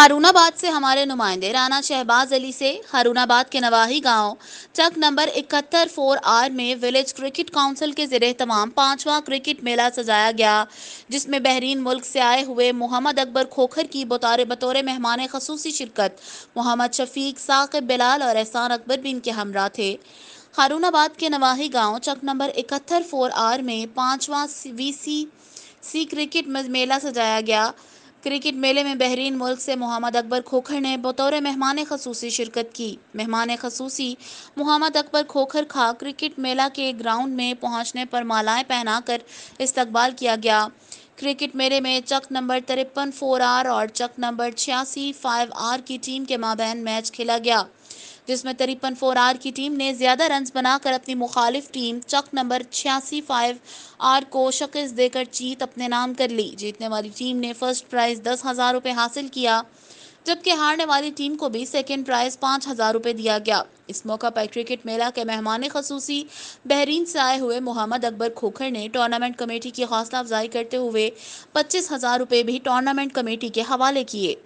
हारूनाबाद से हमारे नुमाइंदे राना शहबाज अली से हारूनाबाद के नवाही गांव चक नंबर इकहत्तर फोर आर में विलेज क्रिकेट काउंसिल के जरिए तमाम पांचवां क्रिकेट मेला सजाया गया जिसमें बहरीन मुल्क से आए हुए मोहम्मद अकबर खोखर की बतौर बतौर मेहमान खसूसी शिरकत मोहम्मद शफीक साकिब बिलाल और एहसान अकबर भी इनके हमरा थे हारूनाबाद के नवाही गाँव चक नंबर इकहत्तर फोर आर में पाँचवा वी सी सी क्रिकेट मेला सजाया गया क्रिकेट मेले में बहरीन मुल्क से मोहम्मद अकबर खोखर ने बतौर मेहमान खसूसी शिरकत की मेहमान खसूसी मोहम्मद अकबर खोखर खा क्रिकेट मेला के ग्राउंड में पहुंचने पर मालाएं पहनाकर इस्तकबाल किया गया क्रिकेट मेले में चक नंबर तिरपन फोर आर और चक नंबर छियासी फाइव आर की टीम के माबेन मैच खेला गया जिसमें तिरपन फोर आर की टीम ने ज़्यादा रन बनाकर अपनी मुखालिफ टीम चक नंबर छियासी फाइव आर को शकस देकर जीत अपने नाम कर ली जीतने वाली टीम ने फर्स्ट प्राइज़ दस हज़ार रुपये हासिल किया जबकि हारने वाली टीम को भी सेकेंड प्राइज पाँच हज़ार रुपये दिया गया इस मौका पर क्रिकेट मेला के मेहमान खसूसी बहरीन से आए हुए मोहम्मद अकबर खोखर ने टूर्नामेंट कमेटी की हौसला अफजाई करते हुए पच्चीस हज़ार रुपये भी टूर्नामेंट कमेटी के हवाले किए